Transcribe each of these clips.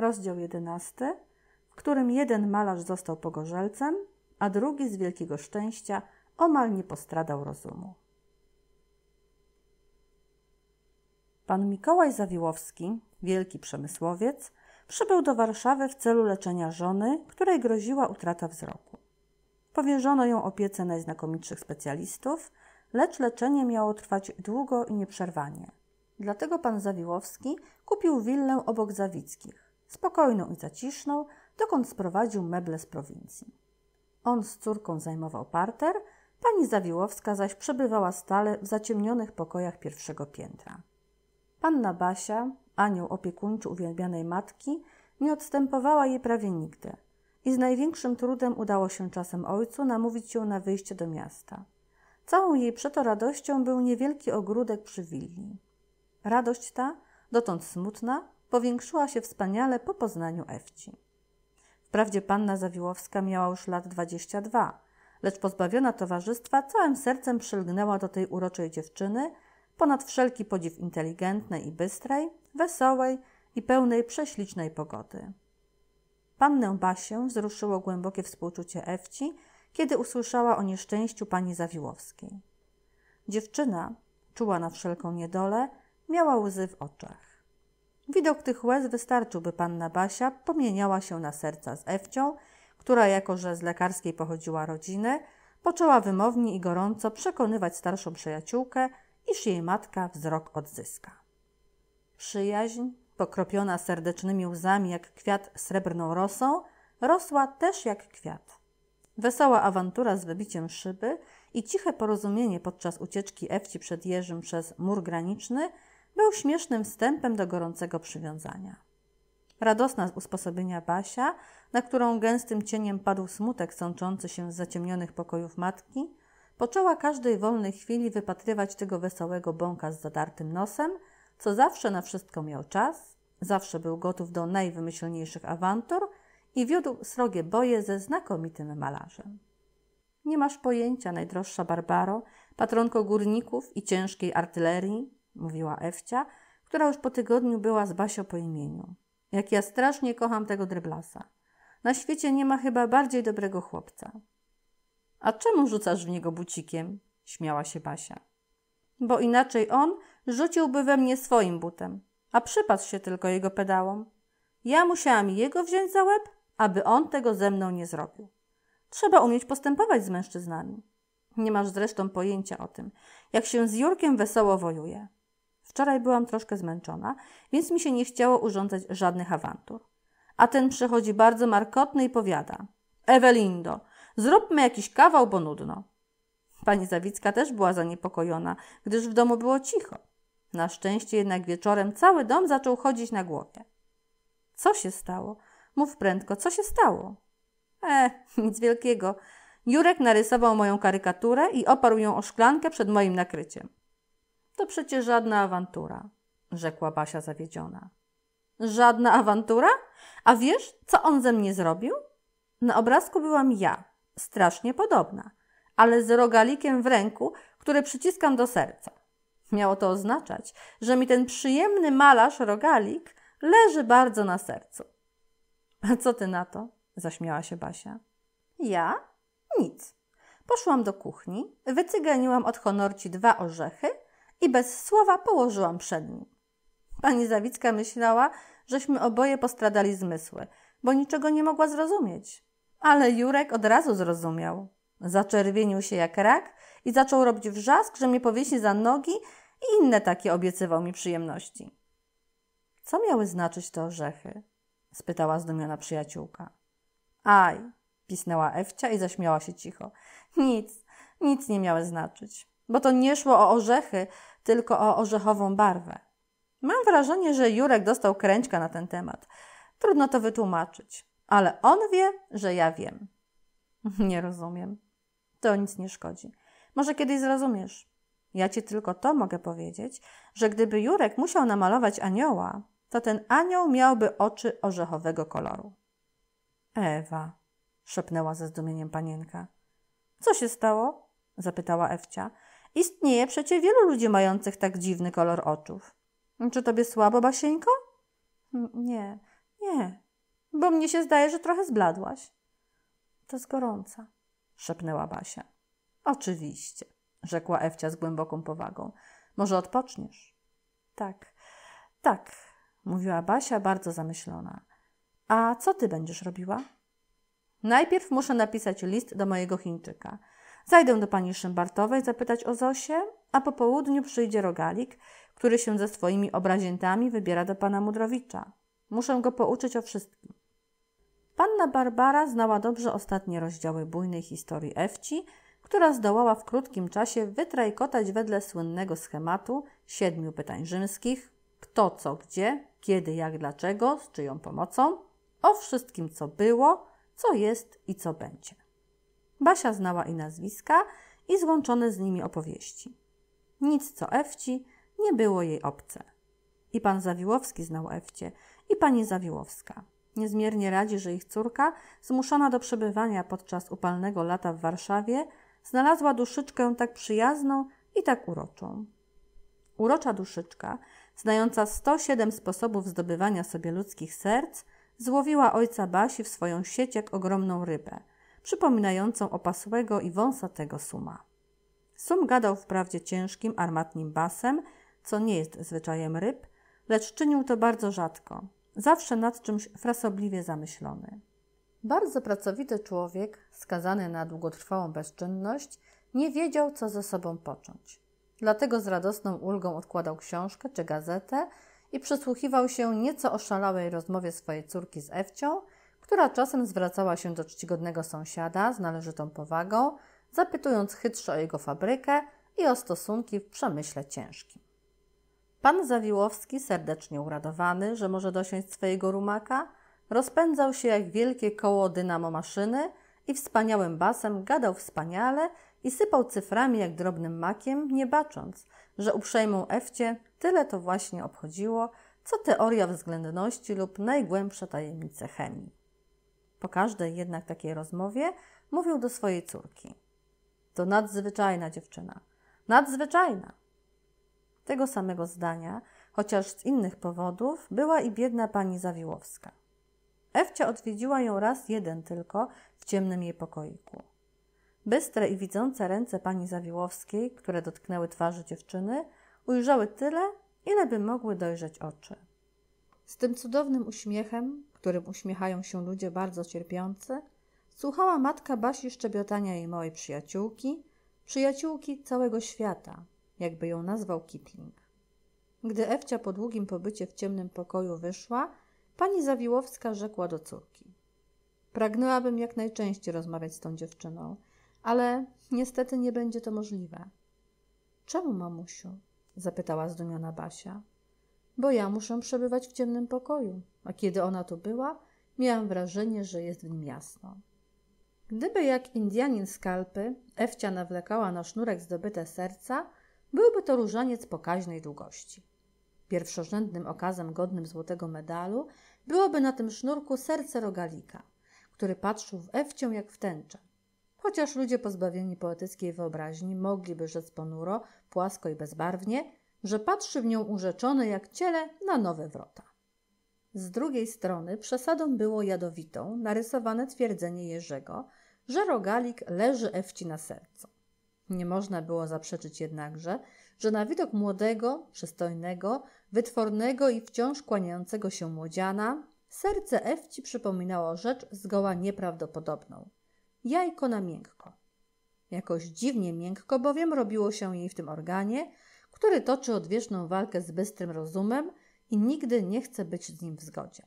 rozdział 11, w którym jeden malarz został pogorzelcem, a drugi z wielkiego szczęścia omal nie postradał rozumu. Pan Mikołaj Zawiłowski, wielki przemysłowiec, przybył do Warszawy w celu leczenia żony, której groziła utrata wzroku. Powierzono ją opiece najznakomitszych specjalistów, lecz leczenie miało trwać długo i nieprzerwanie. Dlatego pan Zawiłowski kupił willę obok Zawickich spokojną i zaciszną, dokąd sprowadził meble z prowincji. On z córką zajmował parter, pani Zawiłowska zaś przebywała stale w zaciemnionych pokojach pierwszego piętra. Panna Basia, anioł opiekuńczy uwielbianej matki, nie odstępowała jej prawie nigdy i z największym trudem udało się czasem ojcu namówić ją na wyjście do miasta. Całą jej przeto radością był niewielki ogródek przy willi. Radość ta, dotąd smutna, powiększyła się wspaniale po poznaniu Ewci. Wprawdzie panna Zawiłowska miała już lat 22, lecz pozbawiona towarzystwa całym sercem przylgnęła do tej uroczej dziewczyny, ponad wszelki podziw inteligentnej i bystrej, wesołej i pełnej prześlicznej pogody. Pannę Basię wzruszyło głębokie współczucie Ewci, kiedy usłyszała o nieszczęściu pani Zawiłowskiej. Dziewczyna, czuła na wszelką niedolę, miała łzy w oczach. Widok tych łez wystarczył, by panna Basia pomieniała się na serca z Ewcią, która jako, że z lekarskiej pochodziła rodziny, poczęła wymownie i gorąco przekonywać starszą przyjaciółkę, iż jej matka wzrok odzyska. Przyjaźń, pokropiona serdecznymi łzami jak kwiat srebrną rosą, rosła też jak kwiat. Wesoła awantura z wybiciem szyby i ciche porozumienie podczas ucieczki Ewci przed Jerzym przez mur graniczny – był śmiesznym wstępem do gorącego przywiązania. Radosna z usposobienia Basia, na którą gęstym cieniem padł smutek sączący się z zaciemnionych pokojów matki, poczęła każdej wolnej chwili wypatrywać tego wesołego bąka z zadartym nosem, co zawsze na wszystko miał czas, zawsze był gotów do najwymyślniejszych awantur i wiódł srogie boje ze znakomitym malarzem. Nie masz pojęcia, najdroższa Barbaro, patronko górników i ciężkiej artylerii, mówiła Ewcia, która już po tygodniu była z Basio po imieniu. Jak ja strasznie kocham tego dreblasa. Na świecie nie ma chyba bardziej dobrego chłopca. A czemu rzucasz w niego bucikiem? śmiała się Basia. Bo inaczej on rzuciłby we mnie swoim butem, a przypatrz się tylko jego pedałom. Ja musiałam jego wziąć za łeb, aby on tego ze mną nie zrobił. Trzeba umieć postępować z mężczyznami. Nie masz zresztą pojęcia o tym, jak się z Jurkiem wesoło wojuje. Wczoraj byłam troszkę zmęczona, więc mi się nie chciało urządzać żadnych awantur. A ten przychodzi bardzo markotny i powiada: Ewelindo, zróbmy jakiś kawał, bo nudno. Pani Zawicka też była zaniepokojona, gdyż w domu było cicho. Na szczęście jednak wieczorem cały dom zaczął chodzić na głowie. Co się stało? Mów prędko, co się stało? E, nic wielkiego. Jurek narysował moją karykaturę i oparł ją o szklankę przed moim nakryciem. To przecież żadna awantura, rzekła Basia zawiedziona. Żadna awantura? A wiesz, co on ze mnie zrobił? Na obrazku byłam ja, strasznie podobna, ale z rogalikiem w ręku, który przyciskam do serca. Miało to oznaczać, że mi ten przyjemny malarz rogalik leży bardzo na sercu. A co ty na to? zaśmiała się Basia. Ja? Nic. Poszłam do kuchni, wycyganiłam od honorci dwa orzechy i bez słowa położyłam przed nim. Pani Zawicka myślała, żeśmy oboje postradali zmysły, bo niczego nie mogła zrozumieć. Ale Jurek od razu zrozumiał. Zaczerwienił się jak rak i zaczął robić wrzask, że mnie powiesi za nogi i inne takie obiecywał mi przyjemności. Co miały znaczyć te orzechy? spytała zdumiona przyjaciółka. Aj, pisnęła Ewcia i zaśmiała się cicho. Nic, nic nie miały znaczyć, bo to nie szło o orzechy, tylko o orzechową barwę. Mam wrażenie, że Jurek dostał kręćka na ten temat. Trudno to wytłumaczyć, ale on wie, że ja wiem. Nie rozumiem. To nic nie szkodzi. Może kiedyś zrozumiesz. Ja ci tylko to mogę powiedzieć, że gdyby Jurek musiał namalować anioła, to ten anioł miałby oczy orzechowego koloru. Ewa, szepnęła ze zdumieniem panienka. Co się stało? zapytała Ewcia. Istnieje przecie wielu ludzi mających tak dziwny kolor oczów. Czy tobie słabo, Basieńko? Nie, nie, bo mnie się zdaje, że trochę zbladłaś. To z gorąca, szepnęła Basia. Oczywiście, rzekła Ewcia z głęboką powagą. Może odpoczniesz? Tak, tak, mówiła Basia bardzo zamyślona. A co ty będziesz robiła? Najpierw muszę napisać list do mojego Chińczyka – Zajdę do pani Szymbartowej zapytać o Zosię, a po południu przyjdzie Rogalik, który się ze swoimi obrazientami wybiera do pana Mudrowicza. Muszę go pouczyć o wszystkim. Panna Barbara znała dobrze ostatnie rozdziały bujnej historii Ewci, która zdołała w krótkim czasie wytrajkotać wedle słynnego schematu siedmiu pytań rzymskich: kto, co, gdzie, kiedy, jak, dlaczego, z czyją pomocą, o wszystkim, co było, co jest i co będzie. Basia znała i nazwiska, i złączone z nimi opowieści. Nic co Ewci nie było jej obce. I pan Zawiłowski znał Ewcie, i pani Zawiłowska. Niezmiernie radzi, że ich córka, zmuszona do przebywania podczas upalnego lata w Warszawie, znalazła duszyczkę tak przyjazną i tak uroczą. Urocza duszyczka, znająca 107 sposobów zdobywania sobie ludzkich serc, złowiła ojca Basi w swoją sieć jak ogromną rybę – przypominającą opasłego i wąsatego suma. Sum gadał wprawdzie ciężkim, armatnim basem, co nie jest zwyczajem ryb, lecz czynił to bardzo rzadko, zawsze nad czymś frasobliwie zamyślony. Bardzo pracowity człowiek, skazany na długotrwałą bezczynność, nie wiedział, co ze sobą począć. Dlatego z radosną ulgą odkładał książkę czy gazetę i przysłuchiwał się nieco oszalałej rozmowie swojej córki z Ewcią – która czasem zwracała się do czcigodnego sąsiada z należytą powagą, zapytując chytrze o jego fabrykę i o stosunki w przemyśle ciężkim. Pan Zawiłowski, serdecznie uradowany, że może dosiąść swojego rumaka, rozpędzał się jak wielkie koło dynamo maszyny i wspaniałym basem gadał wspaniale i sypał cyframi jak drobnym makiem, nie bacząc, że uprzejmą Ewcie tyle to właśnie obchodziło, co teoria względności lub najgłębsze tajemnice chemii. Po każdej jednak takiej rozmowie mówił do swojej córki. To nadzwyczajna dziewczyna. Nadzwyczajna! Tego samego zdania, chociaż z innych powodów, była i biedna pani Zawiłowska. Ewcia odwiedziła ją raz jeden tylko w ciemnym jej pokoiku. Bystre i widzące ręce pani Zawiłowskiej, które dotknęły twarzy dziewczyny, ujrzały tyle, ile by mogły dojrzeć oczy. Z tym cudownym uśmiechem, którym uśmiechają się ludzie bardzo cierpiący, słuchała matka Basi szczebiotania jej małej przyjaciółki, przyjaciółki całego świata, jakby ją nazwał Kipling. Gdy Ewcia po długim pobycie w ciemnym pokoju wyszła, pani Zawiłowska rzekła do córki. Pragnęłabym jak najczęściej rozmawiać z tą dziewczyną, ale niestety nie będzie to możliwe. Czemu, mamusiu? zapytała zdumiona Basia bo ja muszę przebywać w ciemnym pokoju, a kiedy ona tu była, miałam wrażenie, że jest w nim jasno. Gdyby jak Indianin skalpy Ewcia nawlekała na sznurek zdobyte serca, byłby to różaniec pokaźnej długości. Pierwszorzędnym okazem godnym złotego medalu byłoby na tym sznurku serce rogalika, który patrzył w Ewcią jak w tęczę. Chociaż ludzie pozbawieni poetyckiej wyobraźni mogliby rzec ponuro, płasko i bezbarwnie, że patrzy w nią urzeczony jak ciele na nowe wrota. Z drugiej strony przesadą było jadowitą narysowane twierdzenie Jerzego, że rogalik leży Ewci na sercu. Nie można było zaprzeczyć jednakże, że na widok młodego, przystojnego, wytwornego i wciąż kłaniającego się młodziana, serce Ewci przypominało rzecz zgoła nieprawdopodobną. Jajko na miękko. Jakoś dziwnie miękko bowiem robiło się jej w tym organie, który toczy odwieczną walkę z bystrym rozumem i nigdy nie chce być z nim w zgodzie.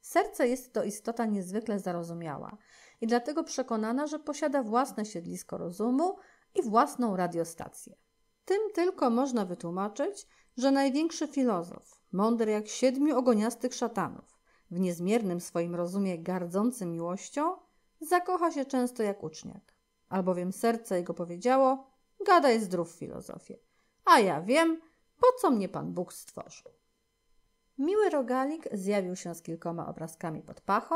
Serce jest to istota niezwykle zarozumiała i dlatego przekonana, że posiada własne siedlisko rozumu i własną radiostację. Tym tylko można wytłumaczyć, że największy filozof, mądry jak siedmiu ogoniastych szatanów, w niezmiernym swoim rozumie gardzącym miłością, zakocha się często jak uczniak, albowiem serce jego powiedziało: Gadaj zdrów filozofie a ja wiem, po co mnie Pan Bóg stworzył. Miły rogalik zjawił się z kilkoma obrazkami pod pachą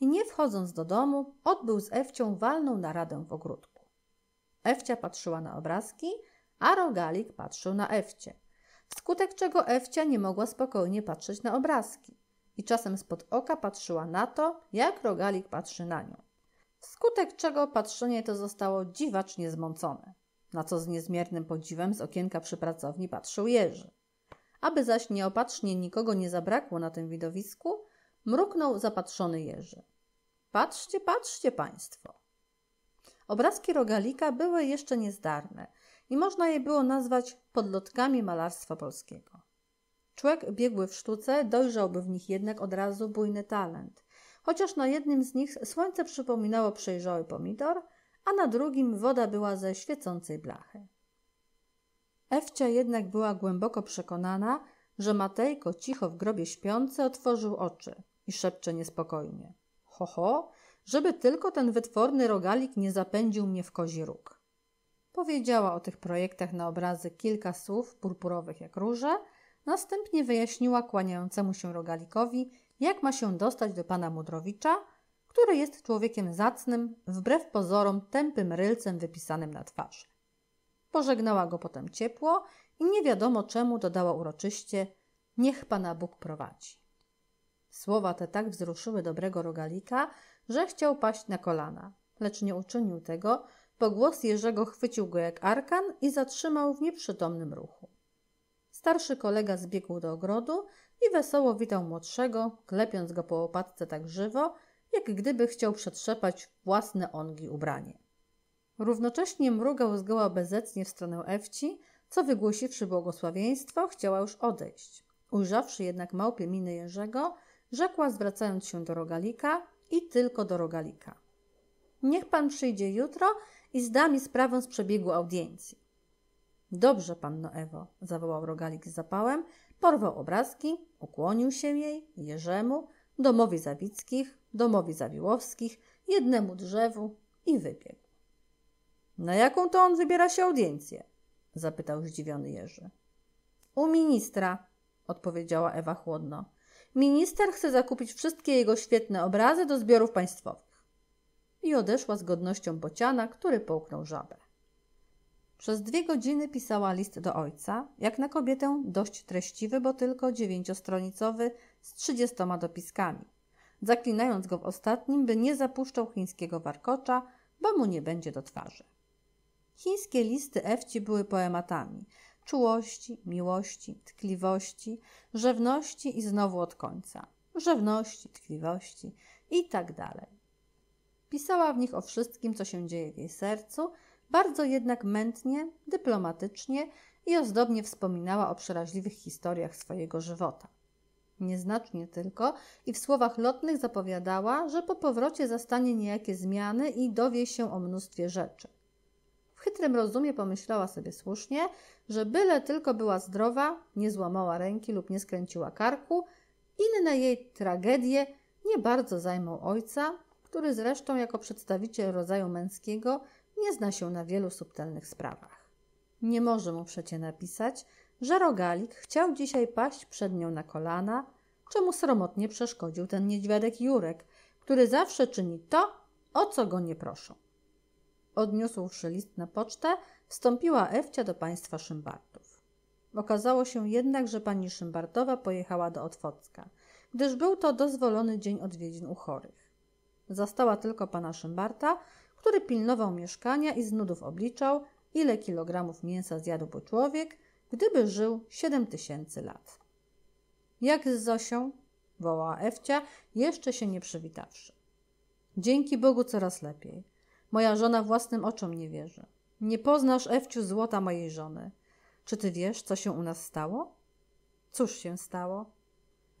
i nie wchodząc do domu, odbył z Ewcią walną naradę w ogródku. Ewcia patrzyła na obrazki, a rogalik patrzył na Ewcie, wskutek czego Ewcia nie mogła spokojnie patrzeć na obrazki i czasem spod oka patrzyła na to, jak rogalik patrzy na nią. Wskutek czego patrzenie to zostało dziwacznie zmącone na co z niezmiernym podziwem z okienka przy pracowni patrzył Jerzy. Aby zaś nieopatrznie nikogo nie zabrakło na tym widowisku, mruknął zapatrzony Jerzy. Patrzcie, patrzcie państwo. Obrazki rogalika były jeszcze niezdarne i można je było nazwać podlotkami malarstwa polskiego. Człowiek biegły w sztuce dojrzałby w nich jednak od razu bujny talent. Chociaż na jednym z nich słońce przypominało przejrzały pomidor, a na drugim woda była ze świecącej blachy. Ewcia jednak była głęboko przekonana, że Matejko cicho w grobie śpiący otworzył oczy i szepcze niespokojnie. Ho, ho, żeby tylko ten wytworny rogalik nie zapędził mnie w kozi róg. Powiedziała o tych projektach na obrazy kilka słów purpurowych jak róże, następnie wyjaśniła kłaniającemu się rogalikowi, jak ma się dostać do pana Mudrowicza który jest człowiekiem zacnym, wbrew pozorom tępym rylcem wypisanym na twarz. Pożegnała go potem ciepło i nie wiadomo czemu dodała uroczyście: Niech Pana Bóg prowadzi. Słowa te tak wzruszyły dobrego rogalika, że chciał paść na kolana, lecz nie uczynił tego, bo głos Jerzego chwycił go jak arkan i zatrzymał w nieprzytomnym ruchu. Starszy kolega zbiegł do ogrodu i wesoło witał młodszego, klepiąc go po łopatce tak żywo, jak gdyby chciał przetrzepać własne ongi ubranie. Równocześnie mrugał zgoła bezecnie w stronę Ewci, co wygłosiwszy błogosławieństwo, chciała już odejść. Ujrzawszy jednak małpie miny Jerzego, rzekła zwracając się do Rogalika i tylko do Rogalika. Niech pan przyjdzie jutro i zda mi sprawę z przebiegu audiencji. Dobrze, panno Ewo, zawołał Rogalik z zapałem, porwał obrazki, ukłonił się jej, Jerzemu, domowi Zawickich, domowi Zawiłowskich, jednemu drzewu i wybiegł. Na jaką to on wybiera się audiencję? zapytał zdziwiony Jerzy. U ministra, odpowiedziała Ewa chłodno. Minister chce zakupić wszystkie jego świetne obrazy do zbiorów państwowych. I odeszła z godnością bociana, który połknął żabę. Przez dwie godziny pisała list do ojca, jak na kobietę dość treściwy, bo tylko dziewięciostronicowy z trzydziestoma dopiskami zaklinając go w ostatnim, by nie zapuszczał chińskiego warkocza, bo mu nie będzie do twarzy. Chińskie listy Ewci były poematami czułości, miłości, tkliwości, rzewności i znowu od końca. Rzewności, tkliwości i tak dalej. Pisała w nich o wszystkim, co się dzieje w jej sercu, bardzo jednak mętnie, dyplomatycznie i ozdobnie wspominała o przeraźliwych historiach swojego żywota nieznacznie tylko, i w słowach lotnych zapowiadała, że po powrocie zastanie niejakie zmiany i dowie się o mnóstwie rzeczy. W chytrym rozumie pomyślała sobie słusznie, że byle tylko była zdrowa, nie złamała ręki lub nie skręciła karku, inne jej tragedie nie bardzo zajmą ojca, który zresztą jako przedstawiciel rodzaju męskiego nie zna się na wielu subtelnych sprawach. Nie może mu przecie napisać, że rogalik chciał dzisiaj paść przed nią na kolana, czemu sromotnie przeszkodził ten niedźwiadek Jurek, który zawsze czyni to, o co go nie proszą. Odniósłszy list na pocztę, wstąpiła Ewcia do państwa Szymbartów. Okazało się jednak, że pani Szymbartowa pojechała do Otwocka, gdyż był to dozwolony dzień odwiedzin u chorych. Zastała tylko pana Szymbarta, który pilnował mieszkania i z nudów obliczał, ile kilogramów mięsa zjadłby człowiek, gdyby żył siedem tysięcy lat. Jak z Zosią? wołała Ewcia, jeszcze się nie przywitawszy. Dzięki Bogu coraz lepiej. Moja żona własnym oczom nie wierzy. Nie poznasz, Ewciu, złota mojej żony. Czy ty wiesz, co się u nas stało? Cóż się stało?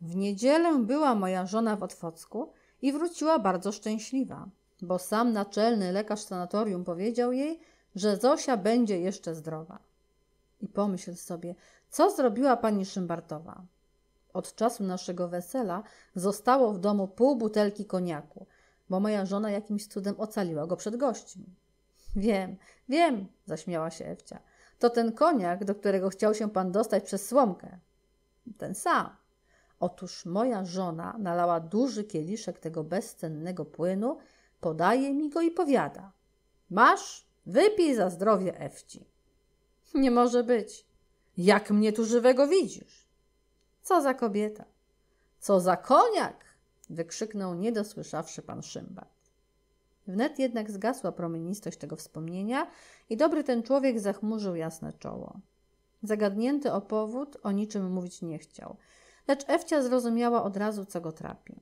W niedzielę była moja żona w Otwocku i wróciła bardzo szczęśliwa, bo sam naczelny lekarz sanatorium powiedział jej, że Zosia będzie jeszcze zdrowa. I pomyśl sobie, co zrobiła pani Szymbartowa? Od czasu naszego wesela zostało w domu pół butelki koniaku, bo moja żona jakimś cudem ocaliła go przed gośćmi. Wiem, wiem, zaśmiała się Ewcia. To ten koniak, do którego chciał się pan dostać przez słomkę. Ten sam. Otóż moja żona nalała duży kieliszek tego bezcennego płynu, podaje mi go i powiada. Masz, wypij za zdrowie Ewci. Nie może być. Jak mnie tu żywego widzisz? Co za kobieta! Co za koniak! wykrzyknął niedosłyszawszy pan Szymbat. Wnet jednak zgasła promienistość tego wspomnienia i dobry ten człowiek zachmurzył jasne czoło. Zagadnięty o powód o niczym mówić nie chciał, lecz Ewcia zrozumiała od razu, co go trapi.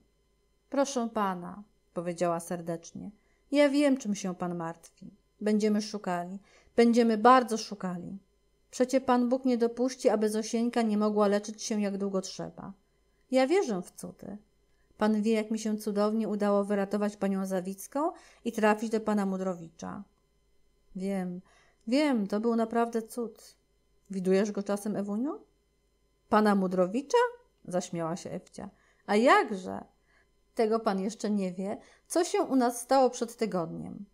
Proszę pana, powiedziała serdecznie, ja wiem, czym się pan martwi. Będziemy szukali, będziemy bardzo szukali. Przecie Pan Bóg nie dopuści, aby Zosieńka nie mogła leczyć się jak długo trzeba. Ja wierzę w cudy. Pan wie, jak mi się cudownie udało wyratować panią Zawicką i trafić do pana Mudrowicza. Wiem, wiem, to był naprawdę cud. Widujesz go czasem, Ewuniu? Pana Mudrowicza? Zaśmiała się Ewcia. A jakże? Tego pan jeszcze nie wie, co się u nas stało przed tygodniem.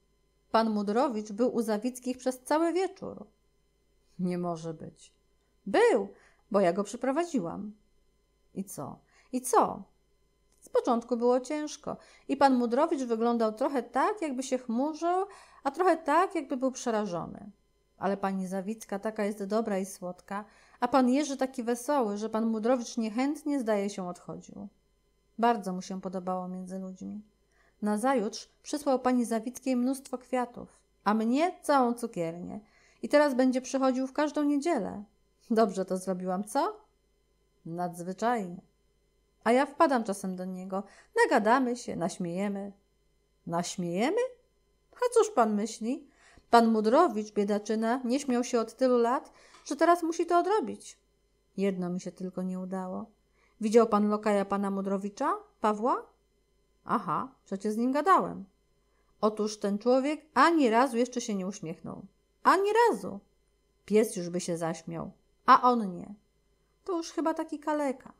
Pan Mudrowicz był u Zawickich przez cały wieczór. Nie może być. Był, bo ja go przyprowadziłam. I co? I co? Z początku było ciężko i pan Mudrowicz wyglądał trochę tak, jakby się chmurzył, a trochę tak, jakby był przerażony. Ale pani Zawicka taka jest dobra i słodka, a pan Jerzy taki wesoły, że pan Mudrowicz niechętnie, zdaje się, odchodził. Bardzo mu się podobało między ludźmi. Nazajutrz przysłał pani Zawickiej mnóstwo kwiatów, a mnie całą cukiernię – i teraz będzie przychodził w każdą niedzielę. Dobrze to zrobiłam, co? Nadzwyczajnie. A ja wpadam czasem do niego. Nagadamy się, naśmiejemy. Naśmiejemy? A cóż pan myśli? Pan Mudrowicz, biedaczyna, nie śmiał się od tylu lat, że teraz musi to odrobić. Jedno mi się tylko nie udało. Widział pan lokaja pana Mudrowicza? Pawła? Aha, przecież z nim gadałem. Otóż ten człowiek ani razu jeszcze się nie uśmiechnął. Ani razu. Pies już by się zaśmiał, a on nie. To już chyba taki kaleka.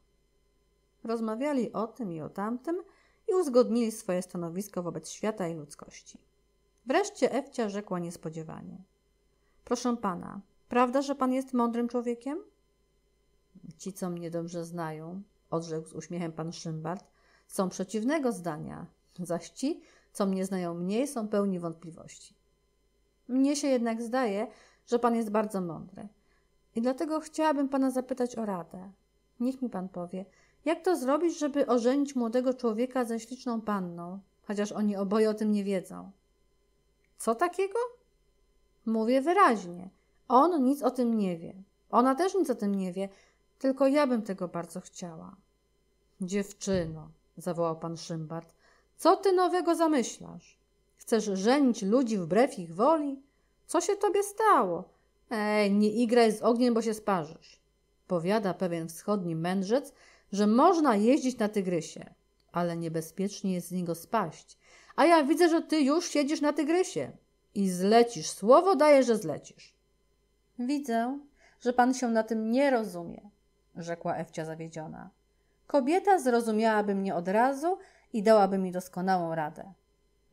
Rozmawiali o tym i o tamtym i uzgodnili swoje stanowisko wobec świata i ludzkości. Wreszcie Ewcia rzekła niespodziewanie. Proszę pana, prawda, że pan jest mądrym człowiekiem? Ci, co mnie dobrze znają, odrzekł z uśmiechem pan Szymbart, są przeciwnego zdania, zaś ci, co mnie znają mniej, są pełni wątpliwości. Mnie się jednak zdaje, że pan jest bardzo mądry. I dlatego chciałabym pana zapytać o radę. Niech mi pan powie, jak to zrobić, żeby ożenić młodego człowieka ze śliczną panną, chociaż oni oboje o tym nie wiedzą. Co takiego? Mówię wyraźnie. On nic o tym nie wie. Ona też nic o tym nie wie, tylko ja bym tego bardzo chciała. Dziewczyno, zawołał pan Szymbart, co ty nowego zamyślasz? Chcesz żenić ludzi wbrew ich woli? Co się tobie stało? Ej, nie igraj z ogniem, bo się sparzysz. Powiada pewien wschodni mędrzec, że można jeździć na tygrysie, ale niebezpiecznie jest z niego spaść. A ja widzę, że ty już siedzisz na tygrysie i zlecisz. Słowo daję, że zlecisz. Widzę, że pan się na tym nie rozumie, rzekła Ewcia zawiedziona. Kobieta zrozumiałaby mnie od razu i dałaby mi doskonałą radę.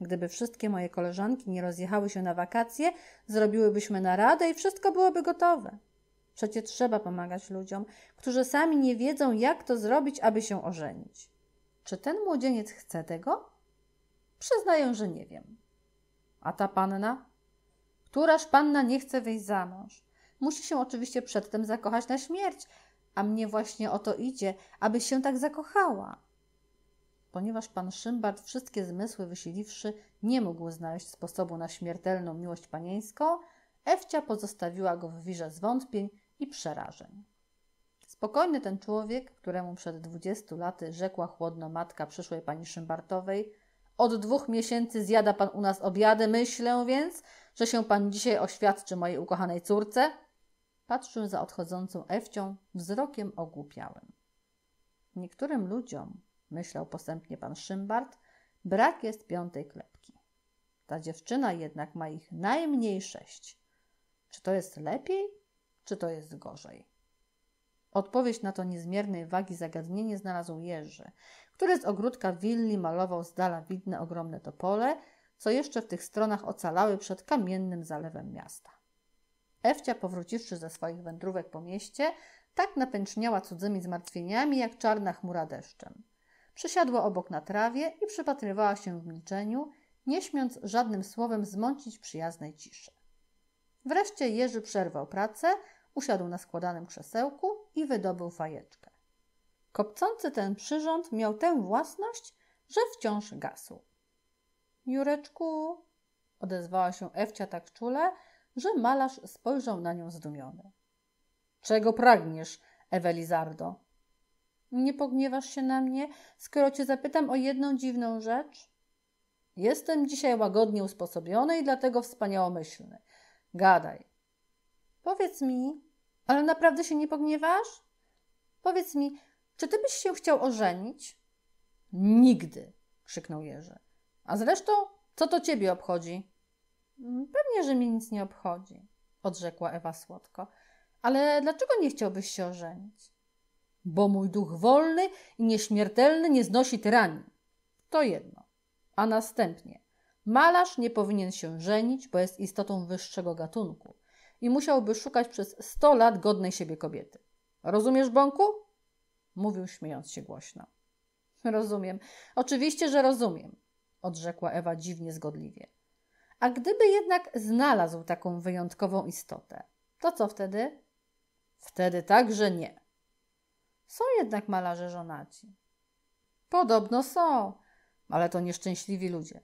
Gdyby wszystkie moje koleżanki nie rozjechały się na wakacje, zrobiłybyśmy naradę i wszystko byłoby gotowe. Przecie trzeba pomagać ludziom, którzy sami nie wiedzą, jak to zrobić, aby się ożenić. Czy ten młodzieniec chce tego? Przyznaję, że nie wiem. A ta panna? Któraż panna nie chce wyjść za mąż? Musi się oczywiście przedtem zakochać na śmierć, a mnie właśnie o to idzie, aby się tak zakochała ponieważ pan Szymbart, wszystkie zmysły wysiliwszy, nie mógł znaleźć sposobu na śmiertelną miłość panieńską, Ewcia pozostawiła go w wirze zwątpień i przerażeń. Spokojny ten człowiek, któremu przed dwudziestu laty rzekła chłodno matka przyszłej pani Szymbartowej, od dwóch miesięcy zjada pan u nas obiady, myślę więc, że się pan dzisiaj oświadczy mojej ukochanej córce, patrzył za odchodzącą Ewcią wzrokiem ogłupiałym. Niektórym ludziom myślał posępnie pan Szymbart, brak jest piątej klepki. Ta dziewczyna jednak ma ich najmniej sześć. Czy to jest lepiej, czy to jest gorzej? Odpowiedź na to niezmiernej wagi zagadnienie znalazł Jerzy, który z ogródka willi malował z dala widne ogromne topole, co jeszcze w tych stronach ocalały przed kamiennym zalewem miasta. Ewcia, powróciwszy ze swoich wędrówek po mieście, tak napęczniała cudzymi zmartwieniami jak czarna chmura deszczem. Przesiadła obok na trawie i przypatrywała się w milczeniu, nie śmiąc żadnym słowem zmącić przyjaznej ciszy. Wreszcie Jerzy przerwał pracę, usiadł na składanym krzesełku i wydobył fajeczkę. Kopcący ten przyrząd miał tę własność, że wciąż gasł. Jureczku, odezwała się Ewcia tak czule, że malarz spojrzał na nią zdumiony. Czego pragniesz, Ewelizardo? Nie pogniewasz się na mnie, skoro cię zapytam o jedną dziwną rzecz? Jestem dzisiaj łagodnie usposobiony i dlatego wspaniałomyślny. Gadaj. Powiedz mi, ale naprawdę się nie pogniewasz? Powiedz mi, czy ty byś się chciał ożenić? Nigdy, krzyknął Jerzy. A zresztą, co to ciebie obchodzi? Mm, pewnie, że mnie nic nie obchodzi, odrzekła Ewa słodko. Ale dlaczego nie chciałbyś się ożenić? bo mój duch wolny i nieśmiertelny nie znosi tyranii. To jedno. A następnie. Malarz nie powinien się żenić, bo jest istotą wyższego gatunku i musiałby szukać przez sto lat godnej siebie kobiety. Rozumiesz, Bąku? Mówił śmiejąc się głośno. Rozumiem. Oczywiście, że rozumiem, odrzekła Ewa dziwnie zgodliwie. A gdyby jednak znalazł taką wyjątkową istotę, to co wtedy? Wtedy także nie. Są jednak malarze żonaci. Podobno są, ale to nieszczęśliwi ludzie.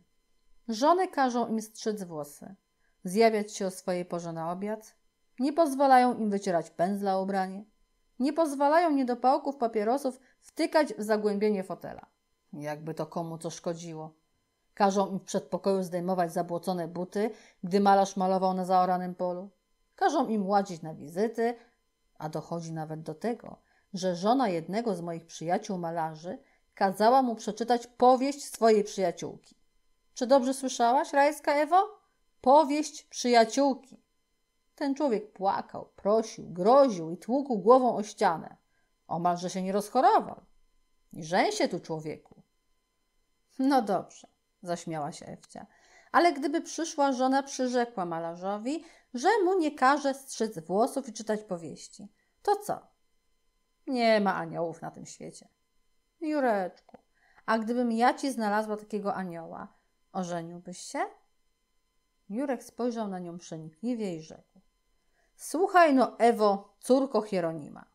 Żony każą im strzec włosy, zjawiać się o swojej porze na obiad, nie pozwalają im wycierać pędzla o ubranie, nie pozwalają niedopałków papierosów wtykać w zagłębienie fotela. Jakby to komu co szkodziło. Każą im w przedpokoju zdejmować zabłocone buty, gdy malarz malował na zaoranym polu. Każą im łazić na wizyty, a dochodzi nawet do tego, że żona jednego z moich przyjaciół malarzy kazała mu przeczytać powieść swojej przyjaciółki. Czy dobrze słyszałaś, rajska Ewo? Powieść przyjaciółki. Ten człowiek płakał, prosił, groził i tłukł głową o ścianę. Omalże się nie rozchorował. Żeń się tu człowieku. No dobrze, zaśmiała się Ewcia. Ale gdyby przyszła żona, przyrzekła malarzowi, że mu nie każe strzyc włosów i czytać powieści. To co? Nie ma aniołów na tym świecie. Jureczku, a gdybym ja ci znalazła takiego anioła, ożeniłbyś się? Jurek spojrzał na nią przenikliwie i rzekł. Słuchaj no, Ewo, córko Hieronima.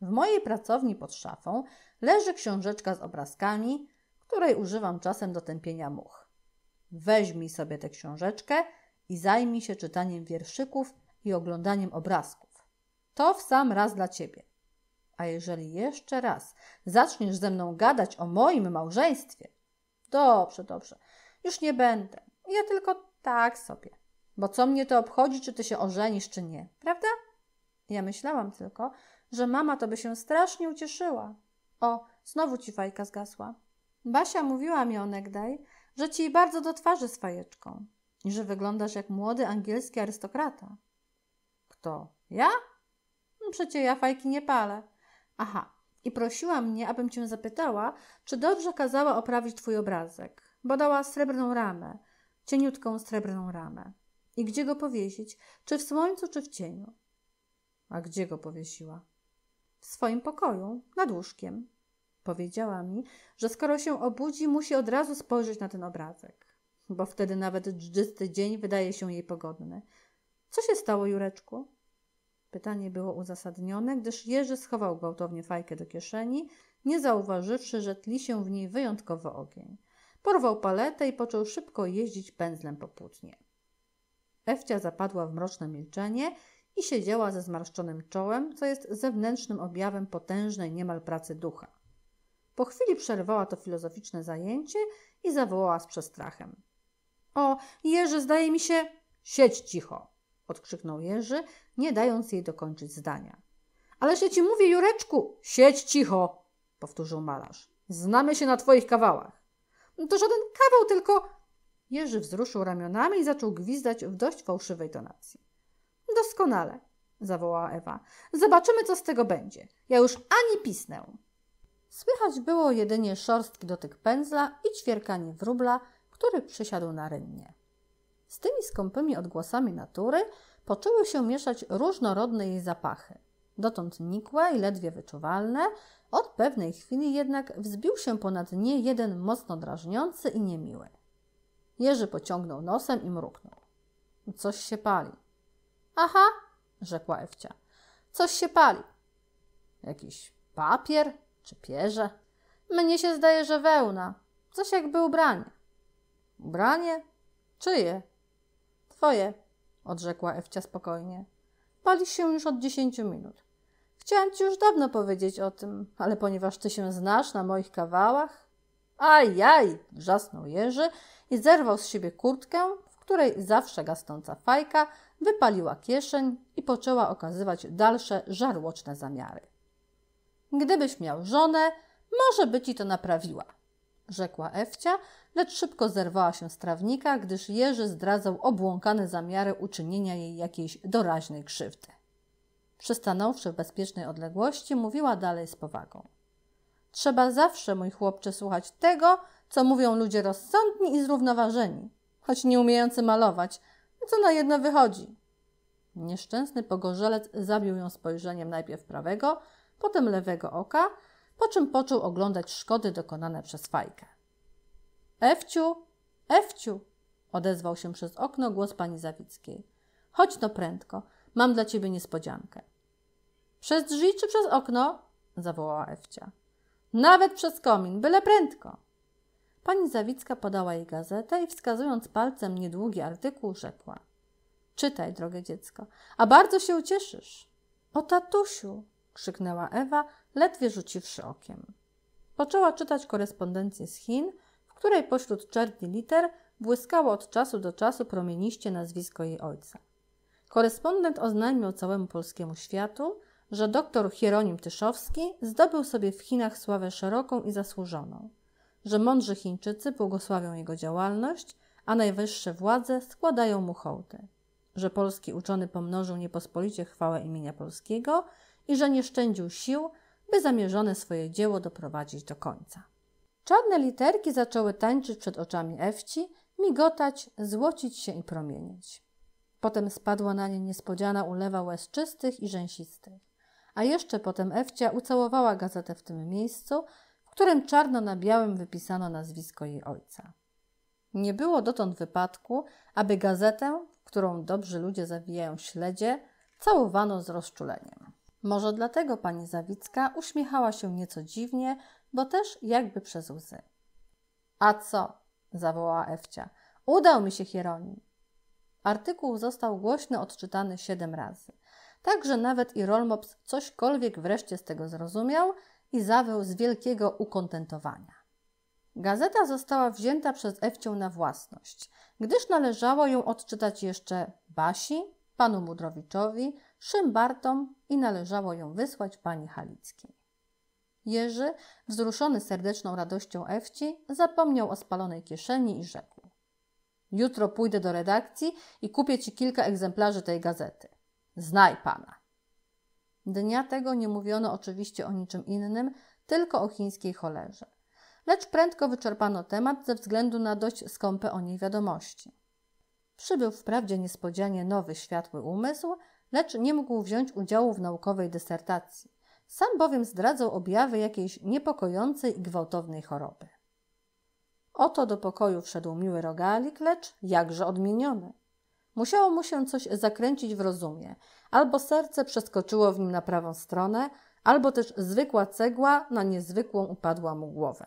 W mojej pracowni pod szafą leży książeczka z obrazkami, której używam czasem do tępienia much. Weźmij sobie tę książeczkę i zajmij się czytaniem wierszyków i oglądaniem obrazków. To w sam raz dla ciebie. A jeżeli jeszcze raz zaczniesz ze mną gadać o moim małżeństwie, dobrze, dobrze, już nie będę. Ja tylko tak sobie. Bo co mnie to obchodzi, czy ty się ożenisz, czy nie, prawda? Ja myślałam tylko, że mama to by się strasznie ucieszyła. O, znowu ci fajka zgasła. Basia mówiła mi onegdaj, że ci bardzo do twarzy z fajeczką i że wyglądasz jak młody angielski arystokrata. Kto? Ja? No Przecie ja fajki nie palę. Aha, i prosiła mnie, abym cię zapytała, czy dobrze kazała oprawić twój obrazek. Badała srebrną ramę, cieniutką srebrną ramę. I gdzie go powiesić, czy w słońcu, czy w cieniu? A gdzie go powiesiła? W swoim pokoju, nad łóżkiem. Powiedziała mi, że skoro się obudzi, musi od razu spojrzeć na ten obrazek, bo wtedy nawet dżdżysty dzień wydaje się jej pogodny. Co się stało, Jureczku? Pytanie było uzasadnione, gdyż Jerzy schował gwałtownie fajkę do kieszeni, nie zauważywszy, że tli się w niej wyjątkowo ogień. Porwał paletę i począł szybko jeździć pędzlem po płótnie. Ewcia zapadła w mroczne milczenie i siedziała ze zmarszczonym czołem, co jest zewnętrznym objawem potężnej niemal pracy ducha. Po chwili przerwała to filozoficzne zajęcie i zawołała z przestrachem. O, Jerzy, zdaje mi się... Siedź cicho! odkrzyknął Jerzy, nie dając jej dokończyć zdania. Ależ ja ci mówię, Jureczku, siedź cicho, powtórzył malarz. Znamy się na twoich kawałach. No to żaden kawał, tylko... Jerzy wzruszył ramionami i zaczął gwizdać w dość fałszywej tonacji. Doskonale, zawołała Ewa. Zobaczymy, co z tego będzie. Ja już ani pisnę. Słychać było jedynie szorstki dotyk pędzla i ćwierkanie wróbla, który przysiadł na rynnie. Z tymi skąpymi odgłosami natury poczęły się mieszać różnorodne jej zapachy. Dotąd nikłe i ledwie wyczuwalne, od pewnej chwili jednak wzbił się ponad nie jeden mocno drażniący i niemiły. Jerzy pociągnął nosem i mruknął. Coś się pali. Aha, rzekła Ewcia. Coś się pali. Jakiś papier czy pierze? Mnie się zdaje, że wełna. Coś jakby ubranie. Ubranie? Czyje? Twoje, odrzekła Ewcia spokojnie. Pali się już od dziesięciu minut. Chciałam ci już dawno powiedzieć o tym, ale ponieważ ty się znasz na moich kawałach. Ajaj! wrzasnął Jerzy i zerwał z siebie kurtkę, w której zawsze gasnąca fajka wypaliła kieszeń i poczęła okazywać dalsze żarłoczne zamiary. Gdybyś miał żonę, może by ci to naprawiła, rzekła Ewcia, lecz szybko zerwała się z trawnika, gdyż Jerzy zdradzał obłąkane zamiary uczynienia jej jakiejś doraźnej krzywdy. Przystanąwszy w bezpiecznej odległości, mówiła dalej z powagą. Trzeba zawsze, mój chłopcze, słuchać tego, co mówią ludzie rozsądni i zrównoważeni, choć nie umiejący malować, co na jedno wychodzi. Nieszczęsny pogorzelec zabił ją spojrzeniem najpierw prawego, potem lewego oka, po czym począł oglądać szkody dokonane przez fajkę. Ewciu, Ewciu, odezwał się przez okno głos pani Zawickiej. Chodź no prędko, mam dla ciebie niespodziankę. Przez drzwi czy przez okno? zawołała Ewcia. Nawet przez komin, byle prędko. Pani Zawicka podała jej gazetę i wskazując palcem niedługi artykuł, rzekła. Czytaj, drogie dziecko, a bardzo się ucieszysz. O tatusiu! krzyknęła Ewa, ledwie rzuciwszy okiem. Poczęła czytać korespondencję z Chin, w której pośród czerni liter błyskało od czasu do czasu promieniście nazwisko jej ojca. Korespondent oznajmił całemu polskiemu światu, że doktor Hieronim Tyszowski zdobył sobie w Chinach sławę szeroką i zasłużoną, że mądrzy Chińczycy błogosławią jego działalność, a najwyższe władze składają mu hołdy, że polski uczony pomnożył niepospolicie chwałę imienia polskiego i że nie szczędził sił, by zamierzone swoje dzieło doprowadzić do końca. Czarne literki zaczęły tańczyć przed oczami Ewci, migotać, złocić się i promienić. Potem spadła na nie niespodziana ulewa łez czystych i rzęsistych. A jeszcze potem Ewcia ucałowała gazetę w tym miejscu, w którym czarno na białym wypisano nazwisko jej ojca. Nie było dotąd wypadku, aby gazetę, w którą dobrzy ludzie zawijają śledzie, całowano z rozczuleniem. Może dlatego pani Zawicka uśmiechała się nieco dziwnie, bo też jakby przez łzy. A co? zawołała Ewcia. Udał mi się Hieronim. Artykuł został głośno odczytany siedem razy. Także nawet i Rolmops cośkolwiek wreszcie z tego zrozumiał i zawył z wielkiego ukontentowania. Gazeta została wzięta przez Ewcią na własność, gdyż należało ją odczytać jeszcze Basi, panu Mudrowiczowi, Szymbartom i należało ją wysłać pani Halickiej. Jerzy, wzruszony serdeczną radością Ewci, zapomniał o spalonej kieszeni i rzekł. Jutro pójdę do redakcji i kupię ci kilka egzemplarzy tej gazety. Znaj pana. Dnia tego nie mówiono oczywiście o niczym innym, tylko o chińskiej cholerze. Lecz prędko wyczerpano temat ze względu na dość skąpe o niej wiadomości. Przybył wprawdzie niespodzianie nowy, światły umysł – lecz nie mógł wziąć udziału w naukowej dysertacji. Sam bowiem zdradzał objawy jakiejś niepokojącej i gwałtownej choroby. Oto do pokoju wszedł miły rogalik, lecz jakże odmieniony. Musiało mu się coś zakręcić w rozumie. Albo serce przeskoczyło w nim na prawą stronę, albo też zwykła cegła na niezwykłą upadła mu głowę.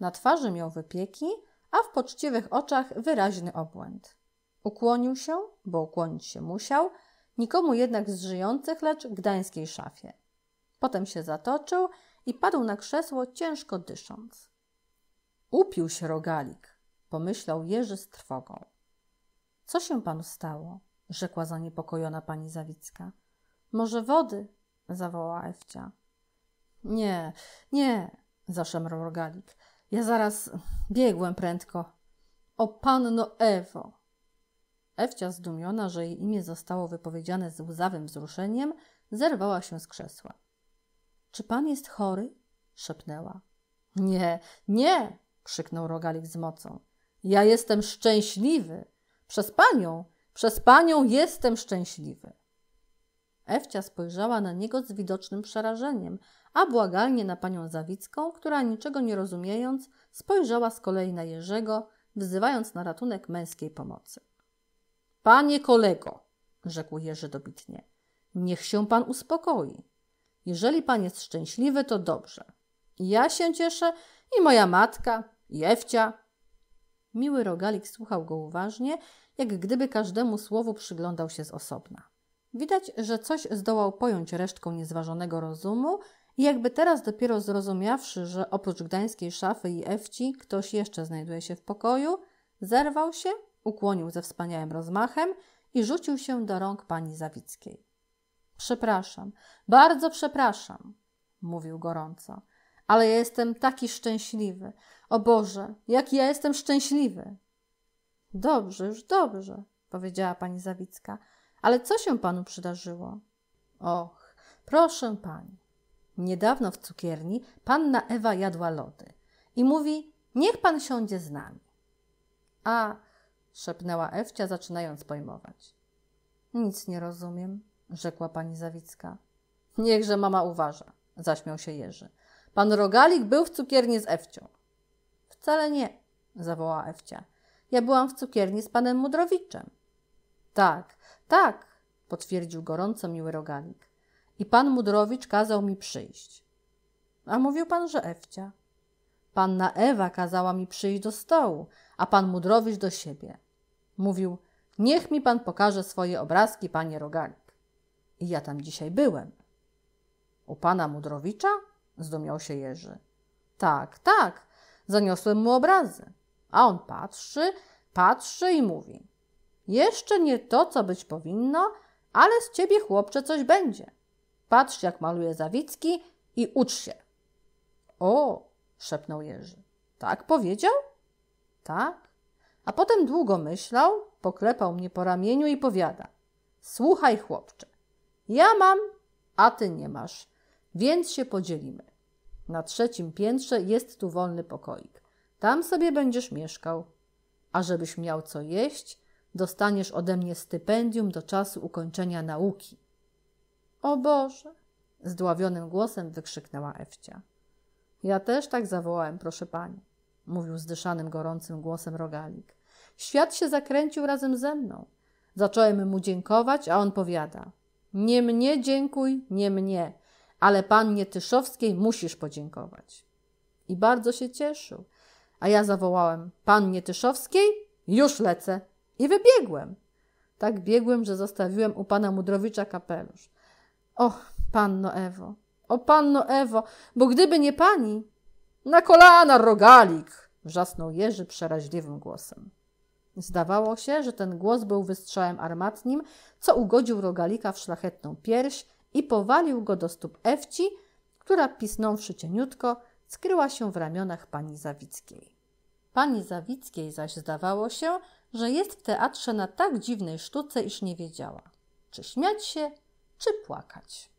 Na twarzy miał wypieki, a w poczciwych oczach wyraźny obłęd. Ukłonił się, bo ukłonić się musiał – nikomu jednak z żyjących, lecz gdańskiej szafie. Potem się zatoczył i padł na krzesło, ciężko dysząc. Upił się rogalik, pomyślał Jerzy z trwogą. Co się panu stało? rzekła zaniepokojona pani Zawicka. Może wody? zawołała Ewcia. Nie, nie, zaszemrał rogalik. Ja zaraz biegłem prędko. O panno Ewo, Ewcia zdumiona, że jej imię zostało wypowiedziane z łzawym wzruszeniem, zerwała się z krzesła. Czy pan jest chory? szepnęła. Nie, nie! krzyknął rogalik z mocą. Ja jestem szczęśliwy. Przez panią, przez panią jestem szczęśliwy. Ewcia spojrzała na niego z widocznym przerażeniem, a błagalnie na panią Zawicką, która niczego nie rozumiejąc, spojrzała z kolei na Jerzego, wzywając na ratunek męskiej pomocy. Panie kolego, rzekł Jerzy dobitnie, niech się pan uspokoi. Jeżeli pan jest szczęśliwy, to dobrze. Ja się cieszę i moja matka, i Ewcia. Miły rogalik słuchał go uważnie, jak gdyby każdemu słowu przyglądał się z osobna. Widać, że coś zdołał pojąć resztką niezważonego rozumu i jakby teraz dopiero zrozumiawszy, że oprócz gdańskiej szafy i Ewci ktoś jeszcze znajduje się w pokoju, zerwał się ukłonił ze wspaniałym rozmachem i rzucił się do rąk pani Zawickiej. Przepraszam, bardzo przepraszam, mówił gorąco, ale ja jestem taki szczęśliwy. O Boże, jak ja jestem szczęśliwy! Dobrze, już dobrze, powiedziała pani Zawicka, ale co się panu przydarzyło? Och, proszę pani. Niedawno w cukierni panna Ewa jadła lody i mówi: Niech pan siądzie z nami. A szepnęła Ewcia, zaczynając pojmować. Nic nie rozumiem, rzekła pani Zawicka. Niechże mama uważa, zaśmiał się Jerzy. Pan Rogalik był w cukierni z Ewcią. Wcale nie, zawołała Ewcia. Ja byłam w cukierni z panem Mudrowiczem. Tak, tak, potwierdził gorąco miły Rogalik. I pan Mudrowicz kazał mi przyjść. A mówił pan, że Ewcia. Panna Ewa kazała mi przyjść do stołu, a pan Mudrowicz do siebie. Mówił, niech mi pan pokaże swoje obrazki, panie Roganik. I ja tam dzisiaj byłem. U pana Mudrowicza? Zdumiał się Jerzy. Tak, tak, zaniosłem mu obrazy. A on patrzy, patrzy i mówi. Jeszcze nie to, co być powinno, ale z ciebie, chłopcze, coś będzie. Patrz, jak maluje Zawicki i ucz się. O, szepnął Jerzy. Tak powiedział? Tak. A potem długo myślał, poklepał mnie po ramieniu i powiada: Słuchaj, chłopcze, ja mam, a ty nie masz, więc się podzielimy. Na trzecim piętrze jest tu wolny pokoik. Tam sobie będziesz mieszkał. A żebyś miał co jeść, dostaniesz ode mnie stypendium do czasu ukończenia nauki. O Boże! Zdławionym głosem wykrzyknęła Ewcia. Ja też tak zawołałem, proszę pani, mówił zdyszanym gorącym głosem rogalik. Świat się zakręcił razem ze mną. Zacząłem mu dziękować, a on powiada: Nie mnie dziękuj, nie mnie, ale pannie Tyszowskiej musisz podziękować. I bardzo się cieszył. A ja zawołałem: Pannie Tyszowskiej, już lecę. I wybiegłem. Tak biegłem, że zostawiłem u pana Mudrowicza kapelusz. O, panno Ewo, o panno Ewo, bo gdyby nie pani. Na kolana, rogalik! wrzasnął Jerzy przeraźliwym głosem. Zdawało się, że ten głos był wystrzałem armatnim, co ugodził rogalika w szlachetną pierś i powalił go do stóp Ewci, która pisnąwszy cieniutko, skryła się w ramionach pani Zawickiej. Pani Zawickiej zaś zdawało się, że jest w teatrze na tak dziwnej sztuce, iż nie wiedziała, czy śmiać się, czy płakać.